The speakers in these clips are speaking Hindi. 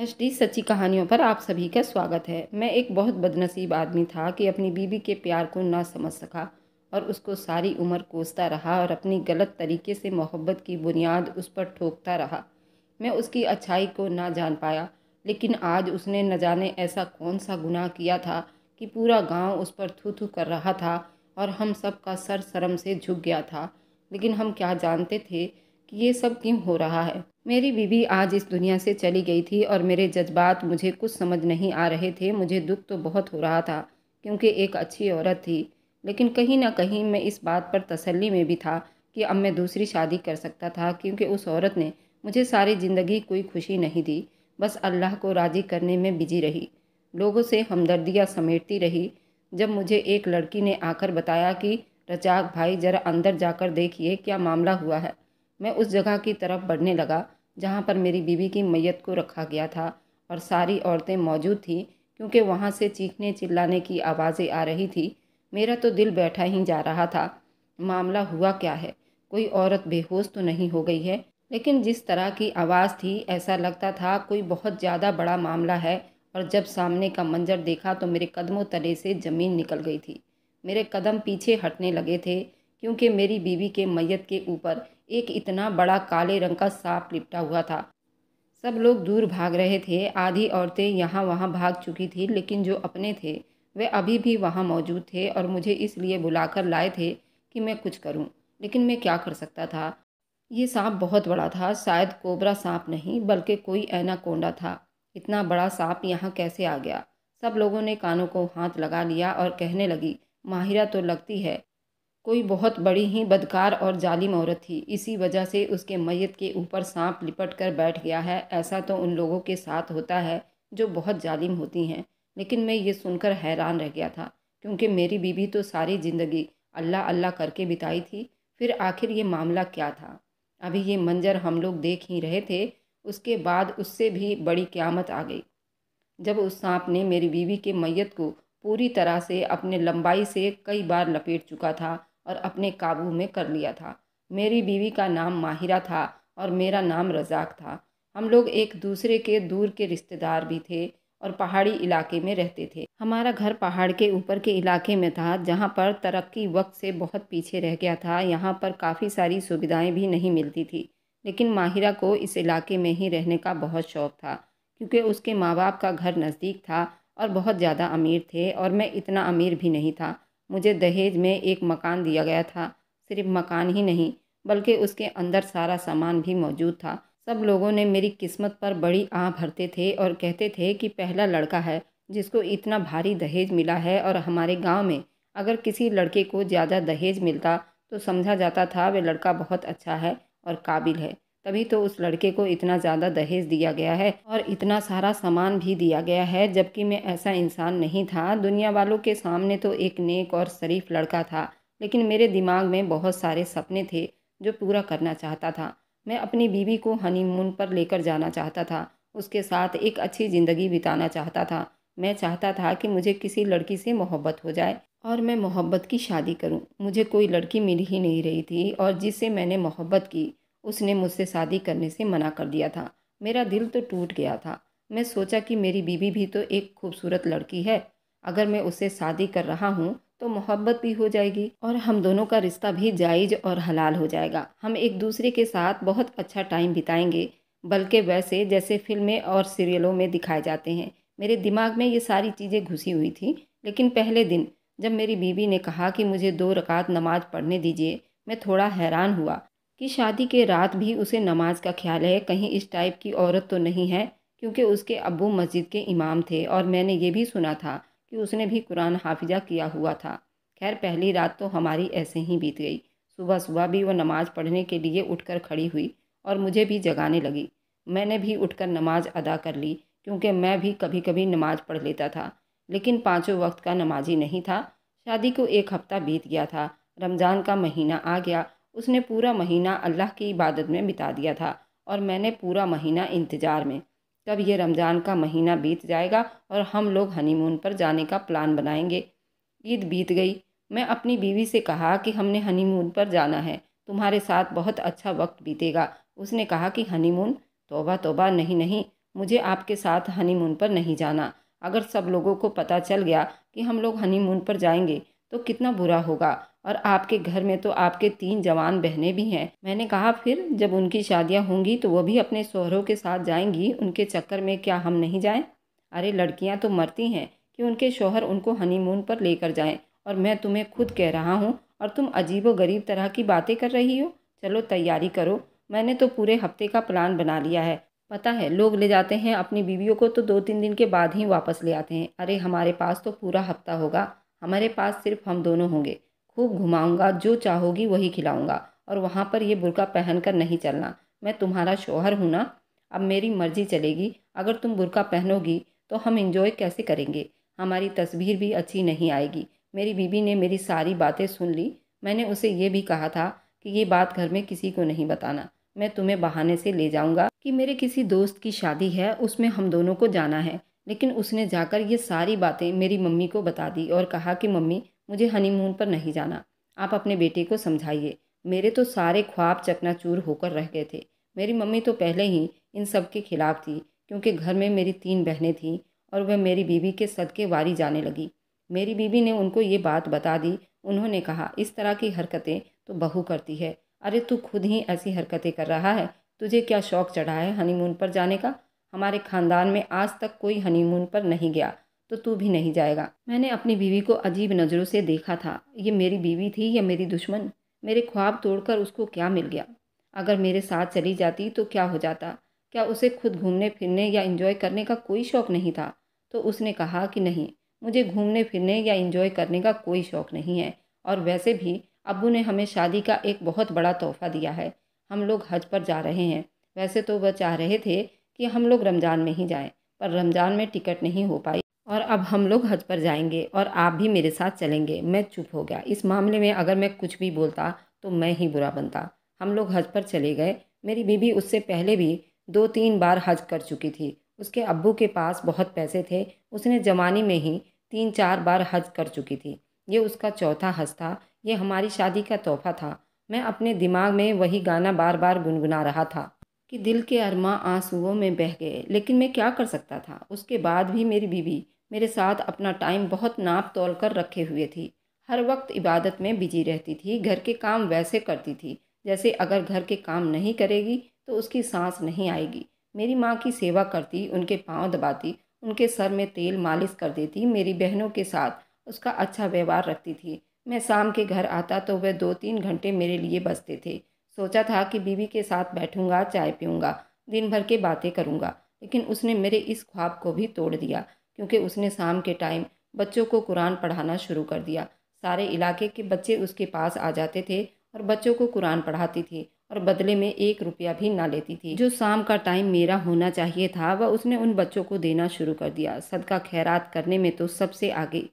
एच डी सच्ची कहानियों पर आप सभी का स्वागत है मैं एक बहुत बदनसीब आदमी था कि अपनी बीबी के प्यार को ना समझ सका और उसको सारी उम्र कोसता रहा और अपनी गलत तरीके से मोहब्बत की बुनियाद उस पर ठोकता रहा मैं उसकी अच्छाई को ना जान पाया लेकिन आज उसने न जाने ऐसा कौन सा गुनाह किया था कि पूरा गांव उस पर थू थू कर रहा था और हम सब का सर शर्म से झुक गया था लेकिन हम क्या जानते थे कि ये सब क्यों हो रहा है मेरी बीवी आज इस दुनिया से चली गई थी और मेरे जज्बात मुझे कुछ समझ नहीं आ रहे थे मुझे दुख तो बहुत हो रहा था क्योंकि एक अच्छी औरत थी लेकिन कहीं ना कहीं मैं इस बात पर तसल्ली में भी था कि अब मैं दूसरी शादी कर सकता था क्योंकि उस औरत ने मुझे सारी ज़िंदगी कोई खुशी नहीं दी बस अल्लाह को राज़ी करने में बिजी रही लोगों से हमदर्दियाँ समेटती रही जब मुझे एक लड़की ने आकर बताया कि रचाक भाई ज़रा अंदर जाकर देखिए क्या मामला हुआ है मैं उस जगह की तरफ बढ़ने लगा जहाँ पर मेरी बीवी की मैयत को रखा गया था और सारी औरतें मौजूद थीं क्योंकि वहाँ से चीखने चिल्लाने की आवाज़ें आ रही थी मेरा तो दिल बैठा ही जा रहा था मामला हुआ क्या है कोई औरत बेहोश तो नहीं हो गई है लेकिन जिस तरह की आवाज़ थी ऐसा लगता था कोई बहुत ज़्यादा बड़ा मामला है और जब सामने का मंजर देखा तो मेरे कदमों तले से ज़मीन निकल गई थी मेरे कदम पीछे हटने लगे थे क्योंकि मेरी बीवी के मैयत के ऊपर एक इतना बड़ा काले रंग का सांप लिपटा हुआ था सब लोग दूर भाग रहे थे आधी औरतें यहाँ वहाँ भाग चुकी थी लेकिन जो अपने थे वे अभी भी वहाँ मौजूद थे और मुझे इसलिए बुलाकर लाए थे कि मैं कुछ करूँ लेकिन मैं क्या कर सकता था ये सांप बहुत बड़ा था शायद कोबरा सांप नहीं बल्कि कोई ऐना कोंडा था इतना बड़ा सांप यहाँ कैसे आ गया सब लोगों ने कानों को हाथ लगा लिया और कहने लगी माहिरा तो लगती है कोई बहुत बड़ी ही बदकार और जालिम औरत थी इसी वजह से उसके मैत के ऊपर सांप लिपट कर बैठ गया है ऐसा तो उन लोगों के साथ होता है जो बहुत जालिम होती हैं लेकिन मैं ये सुनकर हैरान रह गया था क्योंकि मेरी बीवी तो सारी ज़िंदगी अल्लाह अल्लाह करके बिताई थी फिर आखिर ये मामला क्या था अभी ये मंजर हम लोग देख ही रहे थे उसके बाद उससे भी बड़ी क्यामत आ गई जब उस सांप ने मेरी बीवी के मैत को पूरी तरह से अपने लंबाई से कई बार लपेट चुका था और अपने काबू में कर लिया था मेरी बीवी का नाम माहिरा था और मेरा नाम रजाक था हम लोग एक दूसरे के दूर के रिश्तेदार भी थे और पहाड़ी इलाके में रहते थे हमारा घर पहाड़ के ऊपर के इलाके में था जहाँ पर तरक्की वक्त से बहुत पीछे रह गया था यहाँ पर काफ़ी सारी सुविधाएं भी नहीं मिलती थी लेकिन माहिरा को इस इलाके में ही रहने का बहुत शौक़ था क्योंकि उसके माँ बाप का घर नज़दीक था और बहुत ज़्यादा अमीर थे और मैं इतना अमीर भी नहीं था मुझे दहेज में एक मकान दिया गया था सिर्फ मकान ही नहीं बल्कि उसके अंदर सारा सामान भी मौजूद था सब लोगों ने मेरी किस्मत पर बड़ी आ भरते थे और कहते थे कि पहला लड़का है जिसको इतना भारी दहेज मिला है और हमारे गांव में अगर किसी लड़के को ज़्यादा दहेज मिलता तो समझा जाता था वह लड़का बहुत अच्छा है और काबिल है तभी तो उस लड़के को इतना ज़्यादा दहेज दिया गया है और इतना सारा सामान भी दिया गया है जबकि मैं ऐसा इंसान नहीं था दुनिया वालों के सामने तो एक नेक और शरीफ लड़का था लेकिन मेरे दिमाग में बहुत सारे सपने थे जो पूरा करना चाहता था मैं अपनी बीवी को हनीमून पर लेकर जाना चाहता था उसके साथ एक अच्छी ज़िंदगी बिताना चाहता था मैं चाहता था कि मुझे किसी लड़की से मोहब्बत हो जाए और मैं मोहब्बत की शादी करूं मुझे कोई लड़की मिल ही नहीं रही थी और जिससे मैंने मोहब्बत की उसने मुझसे शादी करने से मना कर दिया था मेरा दिल तो टूट गया था मैं सोचा कि मेरी बीबी भी तो एक खूबसूरत लड़की है अगर मैं उससे शादी कर रहा हूँ तो मोहब्बत भी हो जाएगी और हम दोनों का रिश्ता भी जायज़ और हलाल हो जाएगा हम एक दूसरे के साथ बहुत अच्छा टाइम बिताएंगे बल्कि वैसे जैसे फिल्में और सीरियलों में दिखाए जाते हैं मेरे दिमाग में ये सारी चीज़ें घुसी हुई थी लेकिन पहले दिन जब मेरी बीवी ने कहा कि मुझे दो रकात नमाज पढ़ने दीजिए मैं थोड़ा हैरान हुआ कि शादी के रात भी उसे नमाज का ख्याल है कहीं इस टाइप की औरत तो नहीं है क्योंकि उसके अबू मस्जिद के इमाम थे और मैंने ये भी सुना था कि उसने भी कुरान हाफिजा किया हुआ था खैर पहली रात तो हमारी ऐसे ही बीत गई सुबह सुबह भी वह नमाज़ पढ़ने के लिए उठकर खड़ी हुई और मुझे भी जगाने लगी मैंने भी उठकर नमाज अदा कर ली क्योंकि मैं भी कभी कभी नमाज पढ़ लेता था लेकिन पाँचों वक्त का नमाजी नहीं था शादी को एक हफ़्ता बीत गया था रमज़ान का महीना आ गया उसने पूरा महीना अल्लाह की इबादत में बिता दिया था और मैंने पूरा महीना इंतज़ार में तब ये रमज़ान का महीना बीत जाएगा और हम लोग हनीमून पर जाने का प्लान बनाएंगे ईद बीत गई मैं अपनी बीवी से कहा कि हमने हनीमून पर जाना है तुम्हारे साथ बहुत अच्छा वक्त बीतेगा उसने कहा कि हनीमून तोबा तोबा नहीं नहीं मुझे आपके साथ हनीमून पर नहीं जाना अगर सब लोगों को पता चल गया कि हम लोग हनीमून पर जाएंगे तो कितना बुरा होगा और आपके घर में तो आपके तीन जवान बहनें भी हैं मैंने कहा फिर जब उनकी शादियाँ होंगी तो वो भी अपने शोहरों के साथ जाएंगी उनके चक्कर में क्या हम नहीं जाएं अरे लड़कियाँ तो मरती हैं कि उनके शोहर उनको हनीमून पर लेकर जाएं और मैं तुम्हें खुद कह रहा हूँ और तुम अजीब गरीब तरह की बातें कर रही हो चलो तैयारी करो मैंने तो पूरे हफ्ते का प्लान बना लिया है पता है लोग ले जाते हैं अपनी बीवियों को तो दो तीन दिन के बाद ही वापस ले आते हैं अरे हमारे पास तो पूरा हफ्ता होगा हमारे पास सिर्फ हम दोनों होंगे खूब घुमाऊंगा जो चाहोगी वही खिलाऊंगा और वहाँ पर यह बुरका पहन कर नहीं चलना मैं तुम्हारा शोहर हूँ ना अब मेरी मर्जी चलेगी अगर तुम बुरका पहनोगी तो हम इंजॉय कैसे करेंगे हमारी तस्वीर भी अच्छी नहीं आएगी मेरी बीबी ने मेरी सारी बातें सुन ली मैंने उसे ये भी कहा था कि ये बात घर में किसी को नहीं बताना मैं तुम्हें बहाने से ले जाऊंगा कि मेरे किसी दोस्त की शादी है उसमें हम दोनों को जाना है लेकिन उसने जाकर ये सारी बातें मेरी मम्मी को बता दी और कहा कि मम्मी मुझे हनीमून पर नहीं जाना आप अपने बेटे को समझाइए मेरे तो सारे ख्वाब चकनाचूर होकर रह गए थे मेरी मम्मी तो पहले ही इन सब के खिलाफ थी क्योंकि घर में मेरी तीन बहनें थीं और वह मेरी बीवी के सदके वारी जाने लगी मेरी बीवी ने उनको ये बात बता दी उन्होंने कहा इस तरह की हरकतें तो बहू करती है अरे तू खुद ही ऐसी हरकतें कर रहा है तुझे क्या शौक चढ़ा है हनीमून पर जाने का हमारे खानदान में आज तक कोई हनीमून पर नहीं गया तो तू भी नहीं जाएगा मैंने अपनी बीवी को अजीब नज़रों से देखा था ये मेरी बीवी थी या मेरी दुश्मन मेरे ख्वाब तोड़कर उसको क्या मिल गया अगर मेरे साथ चली जाती तो क्या हो जाता क्या उसे खुद घूमने फिरने या इंजॉय करने का कोई शौक़ नहीं था तो उसने कहा कि नहीं मुझे घूमने फिरने या इंजॉय करने का कोई शौक़ नहीं है और वैसे भी अबू ने हमें शादी का एक बहुत बड़ा तोहफा दिया है हम लोग हज पर जा रहे हैं वैसे तो वह चाह रहे थे कि हम लोग रमज़ान में ही जाएं पर रमज़ान में टिकट नहीं हो पाई और अब हम लोग हज पर जाएंगे और आप भी मेरे साथ चलेंगे मैं चुप हो गया इस मामले में अगर मैं कुछ भी बोलता तो मैं ही बुरा बनता हम लोग हज पर चले गए मेरी बीबी उससे पहले भी दो तीन बार हज कर चुकी थी उसके अब्बू के पास बहुत पैसे थे उसने जवानी में ही तीन चार बार हज कर चुकी थी ये उसका चौथा हज था ये हमारी शादी का तोहफा था मैं अपने दिमाग में वही गाना बार बार गुनगुना रहा था कि दिल के अरमा आंसुओं में बह गए लेकिन मैं क्या कर सकता था उसके बाद भी मेरी बीबी मेरे साथ अपना टाइम बहुत नाप तोल कर रखे हुए थी हर वक्त इबादत में बिजी रहती थी घर के काम वैसे करती थी जैसे अगर घर के काम नहीं करेगी तो उसकी सांस नहीं आएगी मेरी माँ की सेवा करती उनके पाँव दबाती उनके सर में तेल मालिश कर देती मेरी बहनों के साथ उसका अच्छा व्यवहार रखती थी मैं शाम के घर आता तो वह दो तीन घंटे मेरे लिए बसते थे सोचा था कि बीवी के साथ बैठूंगा चाय पीऊँगा दिन भर के बातें करूँगा लेकिन उसने मेरे इस ख्वाब को भी तोड़ दिया क्योंकि उसने शाम के टाइम बच्चों को कुरान पढ़ाना शुरू कर दिया सारे इलाके के बच्चे उसके पास आ जाते थे और बच्चों को कुरान पढ़ाती थी और बदले में एक रुपया भी ना लेती थी जो शाम का टाइम मेरा होना चाहिए था वह उसने उन बच्चों को देना शुरू कर दिया सदका खैरात करने में तो सबसे आगे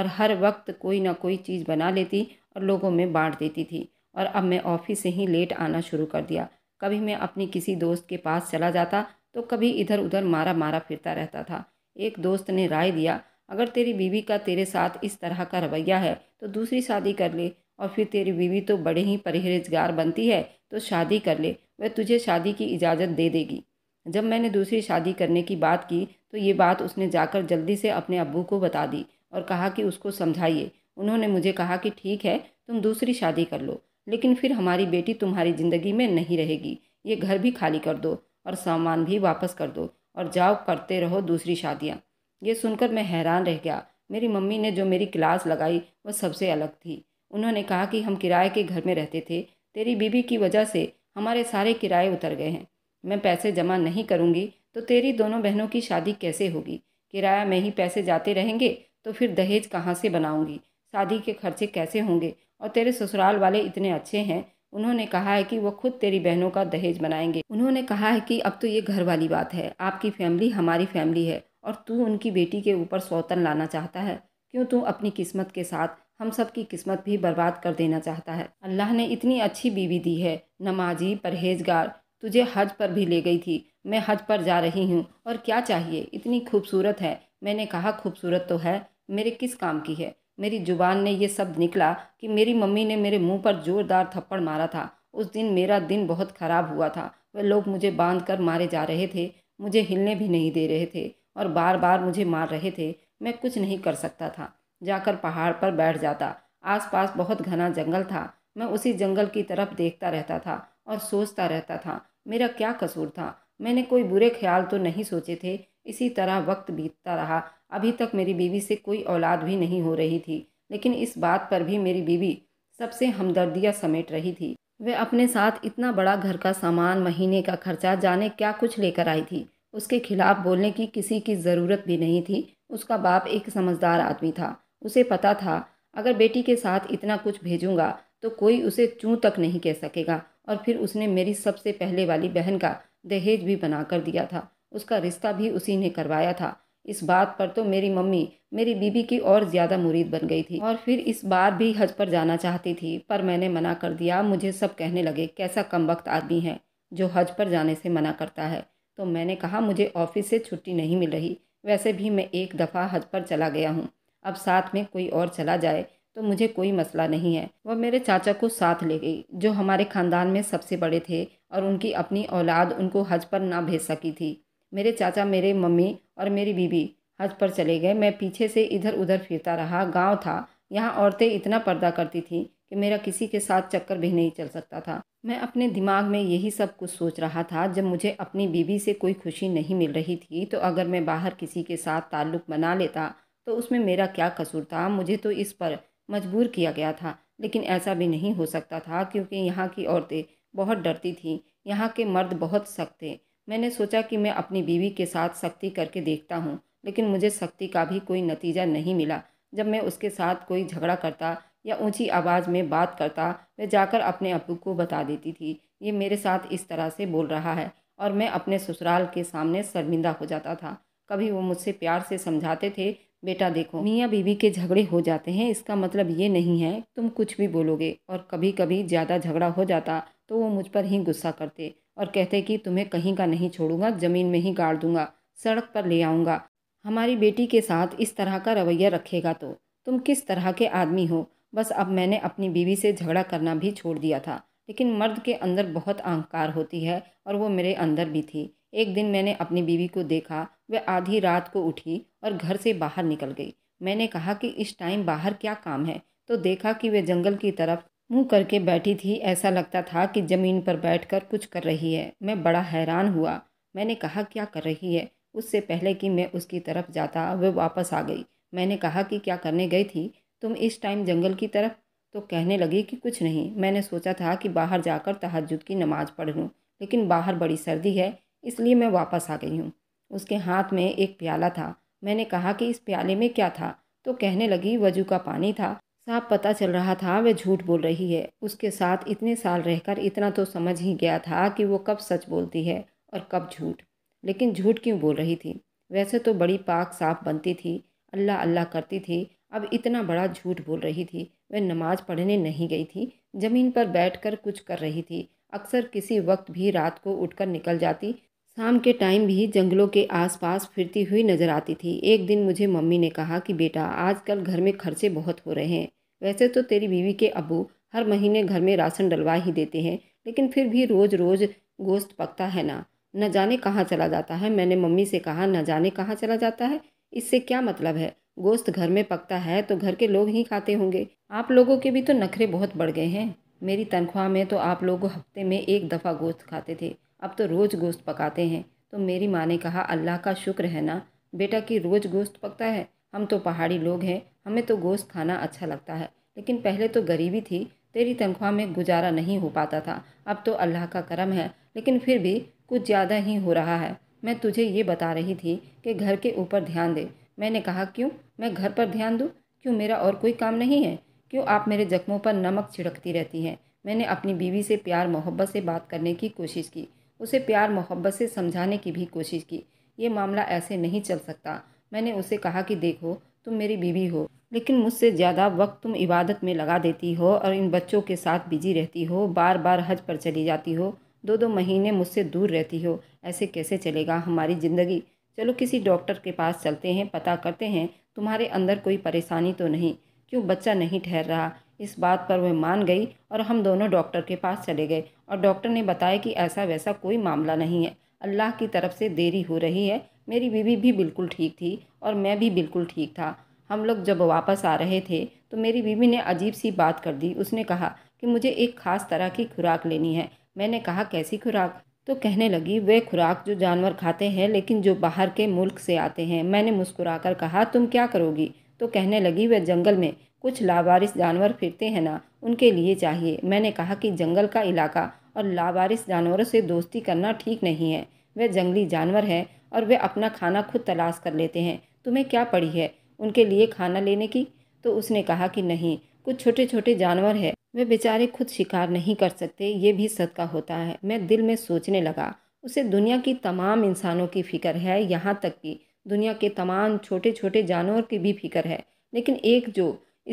और हर वक्त कोई ना कोई चीज़ बना लेती और लोगों में बांट देती थी और अब मैं ऑफिस से ही लेट आना शुरू कर दिया कभी मैं अपनी किसी दोस्त के पास चला जाता तो कभी इधर उधर मारा मारा फिरता रहता था एक दोस्त ने राय दिया अगर तेरी बीवी का तेरे साथ इस तरह का रवैया है तो दूसरी शादी कर ले और फिर तेरी बीवी तो बड़े ही परहेजगार बनती है तो शादी कर ले वह तुझे शादी की इजाज़त दे देगी जब मैंने दूसरी शादी करने की बात की तो ये बात उसने जाकर जल्दी से अपने अबू को बता दी और कहा कि उसको समझाइए उन्होंने मुझे कहा कि ठीक है तुम दूसरी शादी कर लो लेकिन फिर हमारी बेटी तुम्हारी ज़िंदगी में नहीं रहेगी ये घर भी खाली कर दो और सामान भी वापस कर दो और जाओ करते रहो दूसरी शादियाँ ये सुनकर मैं हैरान रह गया मेरी मम्मी ने जो मेरी क्लास लगाई वह सबसे अलग थी उन्होंने कहा कि हम किराए के घर में रहते थे तेरी बीबी की वजह से हमारे सारे किराए उतर गए हैं मैं पैसे जमा नहीं करूँगी तो तेरी दोनों बहनों की शादी कैसे होगी किराया में ही पैसे जाते रहेंगे तो फिर दहेज कहाँ से बनाऊँगी शादी के खर्चे कैसे होंगे और तेरे ससुराल वाले इतने अच्छे हैं उन्होंने कहा है कि वह खुद तेरी बहनों का दहेज बनाएंगे उन्होंने कहा है कि अब तो ये घर वाली बात है आपकी फैमिली हमारी फैमिली है और तू उनकी बेटी के ऊपर सौतन लाना चाहता है क्यों तू अपनी किस्मत के साथ हम सब की किस्मत भी बर्बाद कर देना चाहता है अल्लाह ने इतनी अच्छी बीवी दी है नमाजी परहेजगार तुझे हज पर भी ले गई थी मैं हज पर जा रही हूँ और क्या चाहिए इतनी खूबसूरत है मैंने कहा खूबसूरत तो है मेरे किस काम की है मेरी ज़ुबान ने यह शब्द निकला कि मेरी मम्मी ने मेरे मुंह पर ज़ोरदार थप्पड़ मारा था उस दिन मेरा दिन बहुत ख़राब हुआ था वे लोग मुझे बांध कर मारे जा रहे थे मुझे हिलने भी नहीं दे रहे थे और बार बार मुझे मार रहे थे मैं कुछ नहीं कर सकता था जाकर पहाड़ पर बैठ जाता आसपास बहुत घना जंगल था मैं उसी जंगल की तरफ देखता रहता था और सोचता रहता था मेरा क्या कसूर था मैंने कोई बुरे ख्याल तो नहीं सोचे थे इसी तरह वक्त बीतता रहा अभी तक मेरी बीवी से कोई औलाद भी नहीं हो रही थी लेकिन इस बात पर भी मेरी बीवी सबसे हमदर्दियाँ समेट रही थी वह अपने साथ इतना बड़ा घर का सामान महीने का खर्चा जाने क्या कुछ लेकर आई थी उसके खिलाफ बोलने की किसी की ज़रूरत भी नहीं थी उसका बाप एक समझदार आदमी था उसे पता था अगर बेटी के साथ इतना कुछ भेजूंगा तो कोई उसे चूँ तक नहीं कह सकेगा और फिर उसने मेरी सबसे पहले वाली बहन का दहेज भी बना कर दिया था उसका रिश्ता भी उसी ने करवाया था इस बात पर तो मेरी मम्मी मेरी बीबी की और ज़्यादा मुरीद बन गई थी और फिर इस बार भी हज पर जाना चाहती थी पर मैंने मना कर दिया मुझे सब कहने लगे कैसा कम वक्त आदमी है जो हज पर जाने से मना करता है तो मैंने कहा मुझे ऑफिस से छुट्टी नहीं मिल रही वैसे भी मैं एक दफ़ा हज पर चला गया हूँ अब साथ में कोई और चला जाए तो मुझे कोई मसला नहीं है वह मेरे चाचा को साथ ले गई जो हमारे ख़ानदान में सबसे बड़े थे और उनकी अपनी औलाद उनको हज पर ना भेज सकी थी मेरे चाचा मेरे मम्मी और मेरी बीबी हज पर चले गए मैं पीछे से इधर उधर फिरता रहा गांव था यहाँ औरतें इतना पर्दा करती थीं कि मेरा किसी के साथ चक्कर भी नहीं चल सकता था मैं अपने दिमाग में यही सब कुछ सोच रहा था जब मुझे अपनी बीबी से कोई खुशी नहीं मिल रही थी तो अगर मैं बाहर किसी के साथ ताल्लुक़ बना लेता तो उसमें मेरा क्या कसूर था मुझे तो इस पर मजबूर किया गया था लेकिन ऐसा भी नहीं हो सकता था क्योंकि यहाँ की औरतें बहुत डरती थीं यहाँ के मर्द बहुत सख्त थे मैंने सोचा कि मैं अपनी बीवी के साथ सख्ती करके देखता हूँ लेकिन मुझे सख्ती का भी कोई नतीजा नहीं मिला जब मैं उसके साथ कोई झगड़ा करता या ऊंची आवाज़ में बात करता वह जाकर अपने अबू को बता देती थी ये मेरे साथ इस तरह से बोल रहा है और मैं अपने ससुराल के सामने शर्मिंदा हो जाता था कभी वो मुझसे प्यार से समझाते थे बेटा देखो मियाँ बीवी के झगड़े हो जाते हैं इसका मतलब ये नहीं है तुम कुछ भी बोलोगे और कभी कभी ज़्यादा झगड़ा हो जाता तो वो मुझ पर ही गुस्सा करते और कहते कि तुम्हें कहीं का नहीं छोड़ूंगा ज़मीन में ही गाड़ दूंगा सड़क पर ले आऊँगा हमारी बेटी के साथ इस तरह का रवैया रखेगा तो तुम किस तरह के आदमी हो बस अब मैंने अपनी बीवी से झगड़ा करना भी छोड़ दिया था लेकिन मर्द के अंदर बहुत अहंकार होती है और वो मेरे अंदर भी थी एक दिन मैंने अपनी बीवी को देखा वह आधी रात को उठी और घर से बाहर निकल गई मैंने कहा कि इस टाइम बाहर क्या काम है तो देखा कि वह जंगल की तरफ मुंह करके बैठी थी ऐसा लगता था कि ज़मीन पर बैठकर कुछ कर रही है मैं बड़ा हैरान हुआ मैंने कहा क्या कर रही है उससे पहले कि मैं उसकी तरफ जाता वह वापस आ गई मैंने कहा कि क्या करने गई थी तुम इस टाइम जंगल की तरफ तो कहने लगी कि कुछ नहीं मैंने सोचा था कि बाहर जाकर तहजद की नमाज़ पढ़ लूँ लेकिन बाहर बड़ी सर्दी है इसलिए मैं वापस आ गई हूँ उसके हाथ में एक प्याला था मैंने कहा कि इस प्याले में क्या था तो कहने लगी वजू का पानी था साफ पता चल रहा था वह झूठ बोल रही है उसके साथ इतने साल रहकर इतना तो समझ ही गया था कि वो कब सच बोलती है और कब झूठ लेकिन झूठ क्यों बोल रही थी वैसे तो बड़ी पाक साफ बनती थी अल्लाह अल्लाह करती थी अब इतना बड़ा झूठ बोल रही थी वह नमाज पढ़ने नहीं गई थी ज़मीन पर बैठकर कुछ कर रही थी अक्सर किसी वक्त भी रात को उठकर निकल जाती शाम के टाइम भी जंगलों के आसपास फिरती हुई नजर आती थी एक दिन मुझे मम्मी ने कहा कि बेटा आजकल घर में खर्चे बहुत हो रहे हैं वैसे तो तेरी बीवी के अबू हर महीने घर में राशन डलवा ही देते हैं लेकिन फिर भी रोज़ रोज़ गोश्त पकता है ना न जाने कहाँ चला जाता है मैंने मम्मी से कहा न जाने कहाँ चला जाता है इससे क्या मतलब है गोश्त घर में पकता है तो घर के लोग ही खाते होंगे आप लोगों के भी तो नखरे बहुत बढ़ गए हैं मेरी तनख्वाह में तो आप लोग हफ्ते में एक दफ़ा गोश्त खाते थे अब तो रोज़ गोश्त पकाते हैं तो मेरी माँ ने कहा अल्लाह का शुक्र है ना बेटा कि रोज़ गोश्त पकता है हम तो पहाड़ी लोग हैं हमें तो गोश्त खाना अच्छा लगता है लेकिन पहले तो गरीबी थी तेरी तनख्वाह में गुजारा नहीं हो पाता था अब तो अल्लाह का करम है लेकिन फिर भी कुछ ज़्यादा ही हो रहा है मैं तुझे ये बता रही थी कि घर के ऊपर ध्यान दे मैंने कहा क्यों मैं घर पर ध्यान दूँ क्यों मेरा और कोई काम नहीं है क्यों आप मेरे जख्मों पर नमक छिड़कती रहती हैं मैंने अपनी बीवी से प्यार मोहब्बत से बात करने की कोशिश की उसे प्यार मोहब्बत से समझाने की भी कोशिश की ये मामला ऐसे नहीं चल सकता मैंने उसे कहा कि देखो तुम मेरी बीवी हो लेकिन मुझसे ज़्यादा वक्त तुम इबादत में लगा देती हो और इन बच्चों के साथ बिजी रहती हो बार बार हज पर चली जाती हो दो दो महीने मुझसे दूर रहती हो ऐसे कैसे चलेगा हमारी ज़िंदगी चलो किसी डॉक्टर के पास चलते हैं पता करते हैं तुम्हारे अंदर कोई परेशानी तो नहीं क्यों बच्चा नहीं ठहर रहा इस बात पर वह मान गई और हम दोनों डॉक्टर के पास चले गए और डॉक्टर ने बताया कि ऐसा वैसा कोई मामला नहीं है अल्लाह की तरफ से देरी हो रही है मेरी बीवी भी बिल्कुल ठीक थी और मैं भी बिल्कुल ठीक था हम लोग जब वापस आ रहे थे तो मेरी बीवी ने अजीब सी बात कर दी उसने कहा कि मुझे एक ख़ास तरह की खुराक लेनी है मैंने कहा कैसी खुराक तो कहने लगी वे खुराक जो जानवर खाते हैं लेकिन जो बाहर के मुल्क से आते हैं मैंने मुस्कुराकर कहा तुम क्या करोगी तो कहने लगी वह जंगल में कुछ लावारिस जानवर फिरते हैं ना उनके लिए चाहिए मैंने कहा कि जंगल का इलाका और लावारिस जानवरों से दोस्ती करना ठीक नहीं है वे जंगली जानवर हैं और वे अपना खाना खुद तलाश कर लेते हैं तुम्हें क्या पड़ी है उनके लिए खाना लेने की तो उसने कहा कि नहीं कुछ छोटे छोटे जानवर है वे बेचारे खुद शिकार नहीं कर सकते ये भी सदका होता है मैं दिल में सोचने लगा उसे दुनिया की तमाम इंसानों की फ़िक्र है यहाँ तक कि दुनिया के तमाम छोटे छोटे जानवर की भी फिक्र है लेकिन एक जो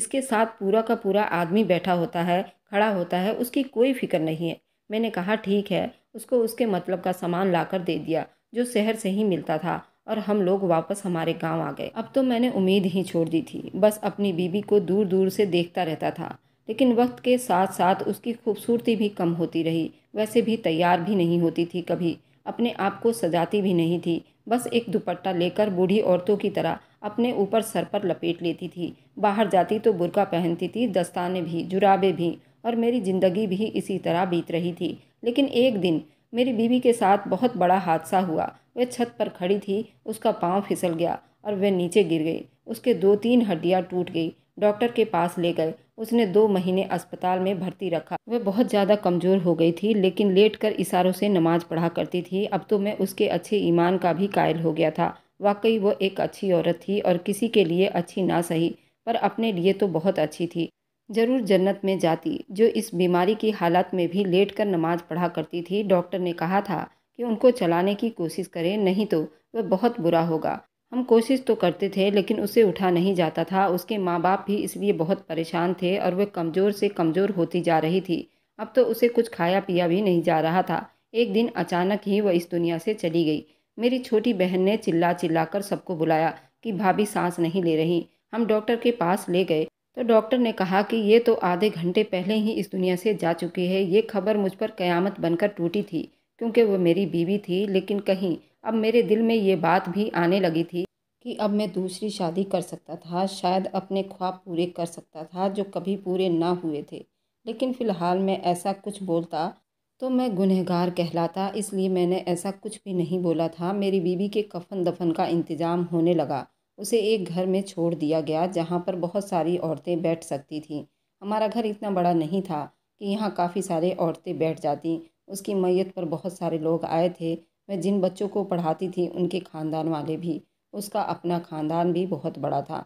इसके साथ पूरा का पूरा आदमी बैठा होता है खड़ा होता है उसकी कोई फिक्र नहीं है मैंने कहा ठीक है उसको उसके मतलब का सामान लाकर दे दिया जो शहर से ही मिलता था और हम लोग वापस हमारे गांव आ गए अब तो मैंने उम्मीद ही छोड़ दी थी बस अपनी बीबी को दूर दूर से देखता रहता था लेकिन वक्त के साथ साथ उसकी खूबसूरती भी कम होती रही वैसे भी तैयार भी नहीं होती थी कभी अपने आप को सजाती भी नहीं थी बस एक दुपट्टा लेकर बूढ़ी औरतों की तरह अपने ऊपर सर पर लपेट लेती थी बाहर जाती तो बुरका पहनती थी दस्ताने भी जुराबे भी और मेरी ज़िंदगी भी इसी तरह बीत रही थी लेकिन एक दिन मेरी बीवी के साथ बहुत बड़ा हादसा हुआ वह छत पर खड़ी थी उसका पाँव फिसल गया और वह नीचे गिर गई उसके दो तीन हड्डियाँ टूट गई डॉक्टर के पास ले गए उसने दो महीने अस्पताल में भर्ती रखा वह बहुत ज़्यादा कमज़ोर हो गई थी लेकिन लेट कर इशारों से नमाज पढ़ा करती थी अब तो मैं उसके अच्छे ईमान का भी कायल हो गया था वाकई वो एक अच्छी औरत थी और किसी के लिए अच्छी ना सही पर अपने लिए तो बहुत अच्छी थी ज़रूर जन्नत में जाती जो इस बीमारी की हालत में भी लेट कर नमाज पढ़ा करती थी डॉक्टर ने कहा था कि उनको चलाने की कोशिश करें नहीं तो वह बहुत बुरा होगा हम कोशिश तो करते थे लेकिन उसे उठा नहीं जाता था उसके माँ बाप भी इसलिए बहुत परेशान थे और वह कमज़ोर से कमज़ोर होती जा रही थी अब तो उसे कुछ खाया पिया भी नहीं जा रहा था एक दिन अचानक ही वह इस दुनिया से चली गई मेरी छोटी बहन ने चिल्ला चिल्ला कर सबको बुलाया कि भाभी सांस नहीं ले रही हम डॉक्टर के पास ले गए तो डॉक्टर ने कहा कि ये तो आधे घंटे पहले ही इस दुनिया से जा चुकी है ये खबर मुझ पर क़यामत बनकर टूटी थी क्योंकि वह मेरी बीवी थी लेकिन कहीं अब मेरे दिल में ये बात भी आने लगी थी कि अब मैं दूसरी शादी कर सकता था शायद अपने ख्वाब पूरे कर सकता था जो कभी पूरे ना हुए थे लेकिन फ़िलहाल मैं ऐसा कुछ बोलता तो मैं गुनहगार कहलाता इसलिए मैंने ऐसा कुछ भी नहीं बोला था मेरी बीबी के कफन दफन का इंतज़ाम होने लगा उसे एक घर में छोड़ दिया गया जहाँ पर बहुत सारी औरतें बैठ सकती थीं हमारा घर इतना बड़ा नहीं था कि यहाँ काफ़ी सारे औरतें बैठ जाती उसकी मैयत पर बहुत सारे लोग आए थे मैं जिन बच्चों को पढ़ाती थी उनके ख़ानदान वाले भी उसका अपना ख़ानदान भी बहुत बड़ा था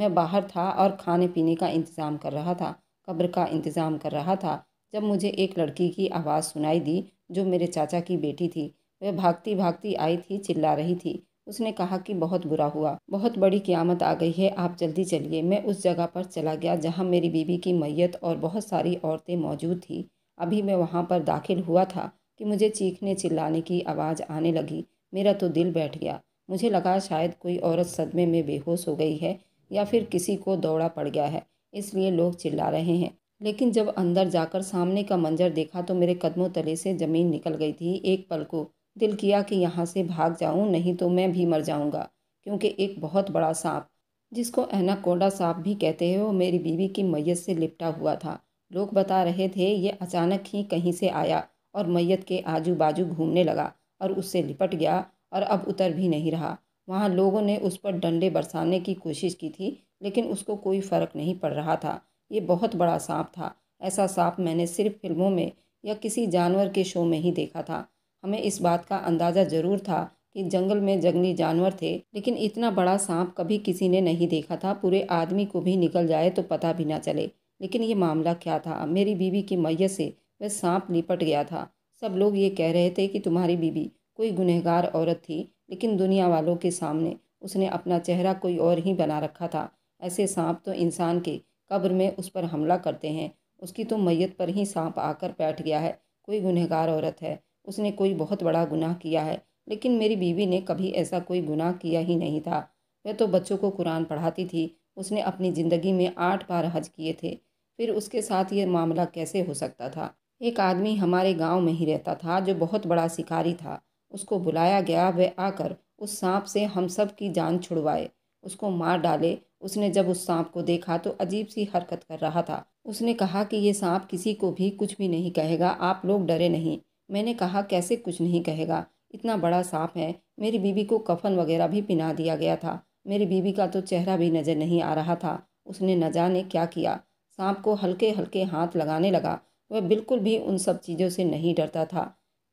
मैं बाहर था और खाने पीने का इंतज़ाम कर रहा था कब्र का इंतज़ाम कर रहा था जब मुझे एक लड़की की आवाज़ सुनाई दी जो मेरे चाचा की बेटी थी वह भागती भागती आई थी चिल्ला रही थी उसने कहा कि बहुत बुरा हुआ बहुत बड़ी क़्यामत आ गई है आप जल्दी चलिए मैं उस जगह पर चला गया जहाँ मेरी बीवी की मैयत और बहुत सारी औरतें मौजूद थी अभी मैं वहाँ पर दाखिल हुआ था कि मुझे चीखने चिल्लाने की आवाज़ आने लगी मेरा तो दिल बैठ गया मुझे लगा शायद कोई औरत सदमे में बेहोश हो गई है या फिर किसी को दौड़ा पड़ गया है इसलिए लोग चिल्ला रहे हैं लेकिन जब अंदर जाकर सामने का मंजर देखा तो मेरे कदमों तले से ज़मीन निकल गई थी एक पल को दिल किया कि यहाँ से भाग जाऊँ नहीं तो मैं भी मर जाऊँगा क्योंकि एक बहुत बड़ा सांप जिसको एनाकोंडा सांप भी कहते हैं वो मेरी बीवी की मैयत से लिपटा हुआ था लोग बता रहे थे ये अचानक ही कहीं से आया और मैयत के आजू बाजू घूमने लगा और उससे लिपट गया और अब उतर भी नहीं रहा वहाँ लोगों ने उस पर डंडे बरसाने की कोशिश की थी लेकिन उसको कोई फ़र्क नहीं पड़ रहा था ये बहुत बड़ा सांप था ऐसा सांप मैंने सिर्फ फिल्मों में या किसी जानवर के शो में ही देखा था हमें इस बात का अंदाज़ा ज़रूर था कि जंगल में जंगली जानवर थे लेकिन इतना बड़ा सांप कभी किसी ने नहीं देखा था पूरे आदमी को भी निकल जाए तो पता भी ना चले लेकिन ये मामला क्या था मेरी बीवी की मैयत से वह सांप लिपट गया था सब लोग ये कह रहे थे कि तुम्हारी बीबी कोई गुनहगार औरत थी लेकिन दुनिया वालों के सामने उसने अपना चेहरा कोई और ही बना रखा था ऐसे सांप तो इंसान के कब्र में उस पर हमला करते हैं उसकी तो मैयत पर ही सांप आकर बैठ गया है कोई गुनहगार औरत है उसने कोई बहुत बड़ा गुनाह किया है लेकिन मेरी बीवी ने कभी ऐसा कोई गुनाह किया ही नहीं था वह तो बच्चों को कुरान पढ़ाती थी उसने अपनी ज़िंदगी में आठ बार हज किए थे फिर उसके साथ ये मामला कैसे हो सकता था एक आदमी हमारे गांव में ही रहता था जो बहुत बड़ा शिकारी था उसको बुलाया गया वह आकर उस सांप से हम सब की जान छुड़वाए उसको मार डाले उसने जब उस सांप को देखा तो अजीब सी हरकत कर रहा था उसने कहा कि ये सांप किसी को भी कुछ भी नहीं कहेगा आप लोग डरे नहीं मैंने कहा कैसे कुछ नहीं कहेगा इतना बड़ा सांप है मेरी बीवी को कफन वगैरह भी पिना दिया गया था मेरी बीवी का तो चेहरा भी नज़र नहीं आ रहा था उसने न जाने क्या किया सांप को हल्के हल्के हाथ लगाने लगा वह बिल्कुल भी उन सब चीज़ों से नहीं डरता था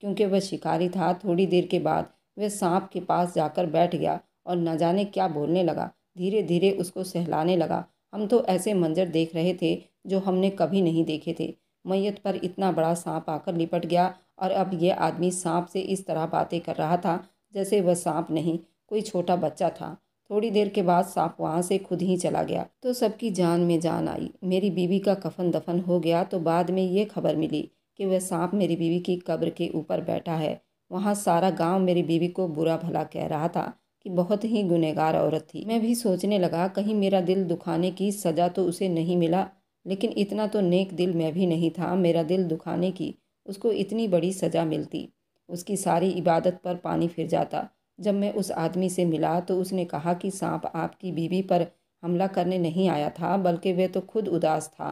क्योंकि वह शिकारी था थोड़ी देर के बाद वह सांप के पास जाकर बैठ गया और न जाने क्या बोलने लगा धीरे धीरे उसको सहलाने लगा हम तो ऐसे मंजर देख रहे थे जो हमने कभी नहीं देखे थे मैयत पर इतना बड़ा सांप आकर लिपट गया और अब यह आदमी सांप से इस तरह बातें कर रहा था जैसे वह सांप नहीं कोई छोटा बच्चा था थोड़ी देर के बाद सांप वहाँ से खुद ही चला गया तो सबकी जान में जान आई मेरी बीवी का कफन दफन हो गया तो बाद में ये खबर मिली कि वह सांप मेरी बीवी की कब्र के ऊपर बैठा है वहाँ सारा गांव मेरी बीवी को बुरा भला कह रहा था कि बहुत ही गुनहगार औरत थी मैं भी सोचने लगा कहीं मेरा दिल दुखाने की सज़ा तो उसे नहीं मिला लेकिन इतना तो नेक दिल मैं भी नहीं था मेरा दिल दुखाने की उसको इतनी बड़ी सज़ा मिलती उसकी सारी इबादत पर पानी फिर जाता जब मैं उस आदमी से मिला तो उसने कहा कि सांप आपकी बीवी पर हमला करने नहीं आया था बल्कि वह तो खुद उदास था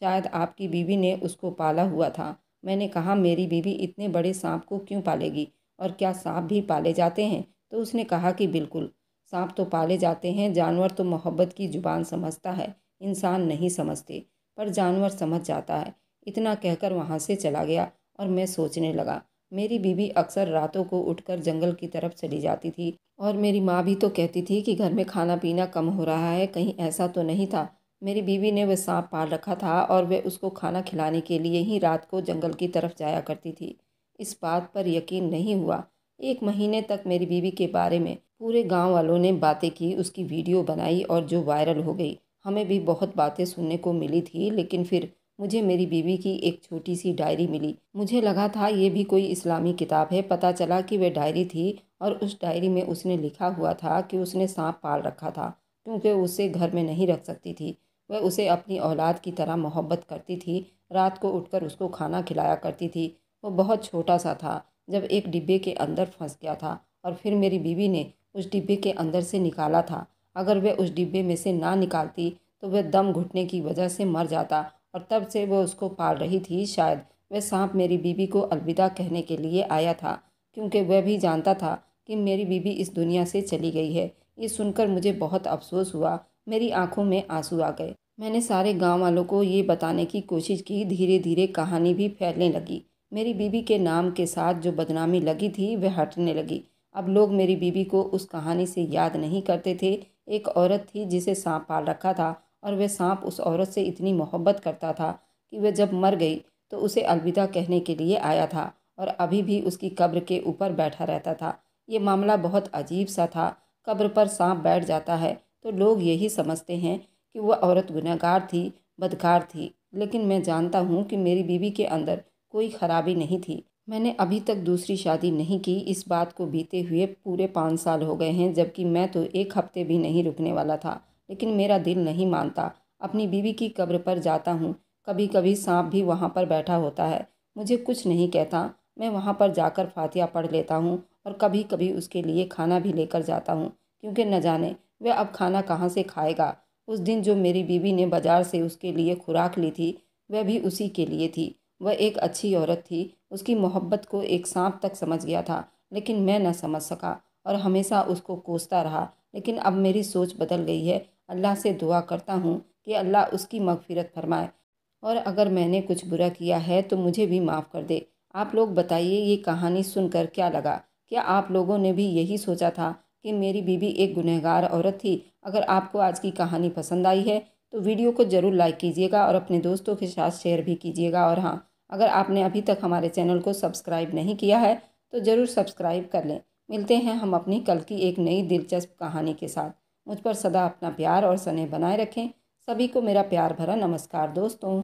शायद आपकी बीवी ने उसको पाला हुआ था मैंने कहा मेरी बीवी इतने बड़े सांप को क्यों पालेगी और क्या सांप भी पाले जाते हैं तो उसने कहा कि बिल्कुल सांप तो पाले जाते हैं जानवर तो मोहब्बत की जुबान समझता है इंसान नहीं समझते पर जानवर समझ जाता है इतना कहकर वहाँ से चला गया और मैं सोचने लगा मेरी बीवी अक्सर रातों को उठकर जंगल की तरफ चली जाती थी और मेरी माँ भी तो कहती थी कि घर में खाना पीना कम हो रहा है कहीं ऐसा तो नहीं था मेरी बीवी ने वह सांप पाल रखा था और वह उसको खाना खिलाने के लिए ही रात को जंगल की तरफ जाया करती थी इस बात पर यकीन नहीं हुआ एक महीने तक मेरी बीवी के बारे में पूरे गांव वालों ने बातें की उसकी वीडियो बनाई और जो वायरल हो गई हमें भी बहुत बातें सुनने को मिली थी लेकिन फिर मुझे मेरी बीवी की एक छोटी सी डायरी मिली मुझे लगा था ये भी कोई इस्लामी किताब है पता चला कि वह डायरी थी और उस डायरी में उसने लिखा हुआ था कि उसने सांप पाल रखा था क्योंकि उसे घर में नहीं रख सकती थी वह उसे अपनी औलाद की तरह मोहब्बत करती थी रात को उठकर उसको खाना खिलाया करती थी वो बहुत छोटा सा था जब एक डिब्बे के अंदर फंस गया था और फिर मेरी बीवी ने उस डिब्बे के अंदर से निकाला था अगर वह उस डिब्बे में से ना निकालती तो वह दम घुटने की वजह से मर जाता और तब से वो उसको पाल रही थी शायद वह सांप मेरी बीबी को अलविदा कहने के लिए आया था क्योंकि वह भी जानता था कि मेरी बीबी इस दुनिया से चली गई है ये सुनकर मुझे बहुत अफसोस हुआ मेरी आंखों में आंसू आ गए मैंने सारे गांव वालों को ये बताने की कोशिश की धीरे धीरे कहानी भी फैलने लगी मेरी बीबी के नाम के साथ जो बदनामी लगी थी वह हटने लगी अब लोग मेरी बीबी को उस कहानी से याद नहीं करते थे एक औरत थी जिसे सांप पाल रखा था और वह सांप उस औरत से इतनी मोहब्बत करता था कि वह जब मर गई तो उसे अलविदा कहने के लिए आया था और अभी भी उसकी कब्र के ऊपर बैठा रहता था ये मामला बहुत अजीब सा था कब्र पर सांप बैठ जाता है तो लोग यही समझते हैं कि वह औरत गुनागार थी बदकार थी लेकिन मैं जानता हूँ कि मेरी बीवी के अंदर कोई खराबी नहीं थी मैंने अभी तक दूसरी शादी नहीं की इस बात को बीते हुए पूरे पाँच साल हो गए हैं जबकि मैं तो एक हफ्ते भी नहीं रुकने वाला था लेकिन मेरा दिल नहीं मानता अपनी बीवी की कब्र पर जाता हूँ कभी कभी सांप भी वहाँ पर बैठा होता है मुझे कुछ नहीं कहता मैं वहाँ पर जाकर फातिया पढ़ लेता हूँ और कभी कभी उसके लिए खाना भी लेकर जाता हूँ क्योंकि न जाने वह अब खाना कहाँ से खाएगा उस दिन जो मेरी बीवी ने बाज़ार से उसके लिए खुराक ली थी वह भी उसी के लिए थी वह एक अच्छी औरत थी उसकी मोहब्बत को एक सांप तक समझ गया था लेकिन मैं न समझ सका और हमेशा उसको कोसता रहा लेकिन अब मेरी सोच बदल गई है अल्लाह से दुआ करता हूँ कि अल्लाह उसकी मगफिरत फरमाए और अगर मैंने कुछ बुरा किया है तो मुझे भी माफ़ कर दे आप लोग बताइए ये कहानी सुनकर क्या लगा क्या आप लोगों ने भी यही सोचा था कि मेरी बीबी एक गुनहगार औरत थी अगर आपको आज की कहानी पसंद आई है तो वीडियो को ज़रूर लाइक कीजिएगा और अपने दोस्तों के साथ शेयर भी कीजिएगा और हाँ अगर आपने अभी तक हमारे चैनल को सब्सक्राइब नहीं किया है तो ज़रूर सब्सक्राइब कर लें मिलते हैं हम अपनी कल की एक नई दिलचस्प कहानी के साथ मुझ पर सदा अपना प्यार और स्नेह बनाए रखें सभी को मेरा प्यार भरा नमस्कार दोस्तों